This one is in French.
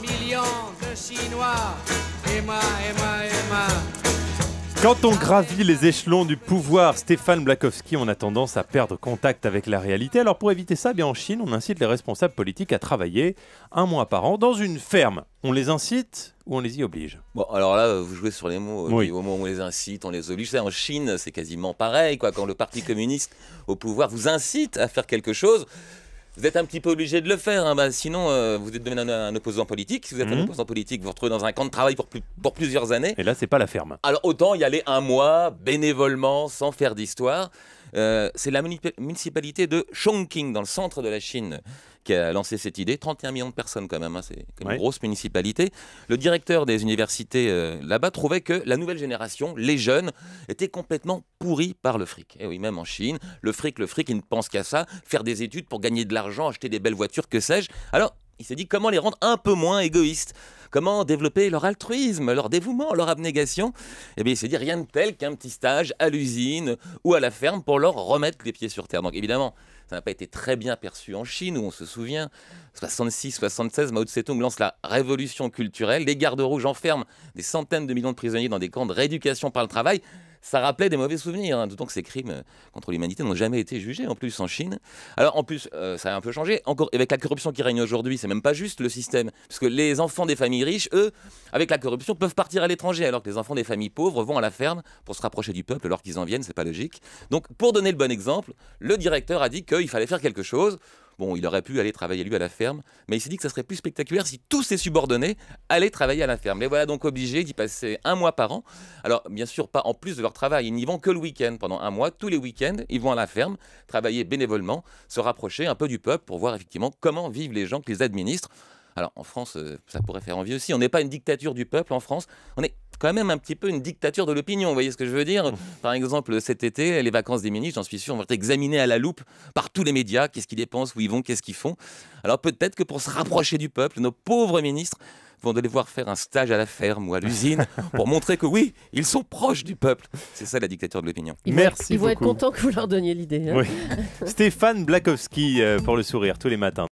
millions de Chinois. Et Quand on gravit les échelons du pouvoir, Stéphane Blakowski, on a tendance à perdre contact avec la réalité. Alors pour éviter ça, eh bien en Chine, on incite les responsables politiques à travailler un mois par an dans une ferme. On les incite ou on les y oblige Bon, alors là, vous jouez sur les mots. Euh, au moment où on les incite, on les oblige. en Chine, c'est quasiment pareil. Quand le Parti communiste au pouvoir vous incite à faire quelque chose, vous êtes un petit peu obligé de le faire. Hein. Bah, sinon, euh, vous êtes devenu un, opposant politique. Si vous êtes un mhm. opposant politique, vous vous retrouvez dans un camp de travail pour, pour plusieurs années. Et là, c'est pas la ferme. Alors, autant y aller un mois, bénévolement, sans faire d'histoire. Euh, c'est la municipalité de Chongqing, dans le centre de la Chine a lancé cette idée. 31 millions de personnes quand même, hein, c'est une grosse municipalité. Le directeur des universités euh, là-bas trouvait que la nouvelle génération, les jeunes, étaient complètement pourris par le fric. Et eh oui, même en Chine, le fric, le fric, ils ne pense qu'à ça, faire des études pour gagner de l'argent, acheter des belles voitures, que sais-je. Alors, il s'est dit comment les rendre un peu moins égoïstes. Comment développer leur altruisme, leur dévouement, leur abnégation Eh bien, il s'est dit rien de tel qu'un petit stage à l'usine ou à la ferme pour leur remettre les pieds sur terre. Donc évidemment, ça n'a pas été très bien perçu en Chine, où on se souvient, 66-76, Mao Tse-tung lance la révolution culturelle, les gardes rouges enferment des centaines de millions de prisonniers dans des camps de rééducation par le travail. Ça rappelait des mauvais souvenirs, hein, d'autant que ces crimes euh, contre l'humanité n'ont jamais été jugés en plus en Chine. Alors en plus, euh, ça a un peu changé. Encore avec la corruption qui règne aujourd'hui, c'est même pas juste le système, parce que les enfants des familles riches, eux, avec la corruption, peuvent partir à l'étranger, alors que les enfants des familles pauvres vont à la ferme pour se rapprocher du peuple, alors qu'ils en viennent, c'est pas logique. Donc, pour donner le bon exemple, le directeur a dit qu'il fallait faire quelque chose. Bon, il aurait pu aller travailler lui à la ferme, mais il s'est dit que ça serait plus spectaculaire si tous ses subordonnés allaient travailler à la ferme. Les voilà donc obligés d'y passer un mois par an. Alors, bien sûr, pas en plus de leur travail, ils n'y vont que le week-end. Pendant un mois, tous les week-ends, ils vont à la ferme, travailler bénévolement, se rapprocher un peu du peuple pour voir effectivement comment vivent les gens qu'ils administrent. Alors en France, euh, ça pourrait faire envie aussi. On n'est pas une dictature du peuple en France. On est quand même un petit peu une dictature de l'opinion. Vous voyez ce que je veux dire mmh. Par exemple, cet été, les vacances des ministres, j'en suis sûr, vont être examinées à la loupe par tous les médias. Qu'est-ce qu'ils dépensent Où ils vont Qu'est-ce qu'ils font Alors peut-être que pour se rapprocher du peuple, nos pauvres ministres vont voir faire un stage à la ferme ou à l'usine pour montrer que oui, ils sont proches du peuple. C'est ça la dictature de l'opinion. Merci. Ils vont être contents que vous leur donniez l'idée. Hein. oui. Stéphane Blakowski euh, pour le sourire tous les matins.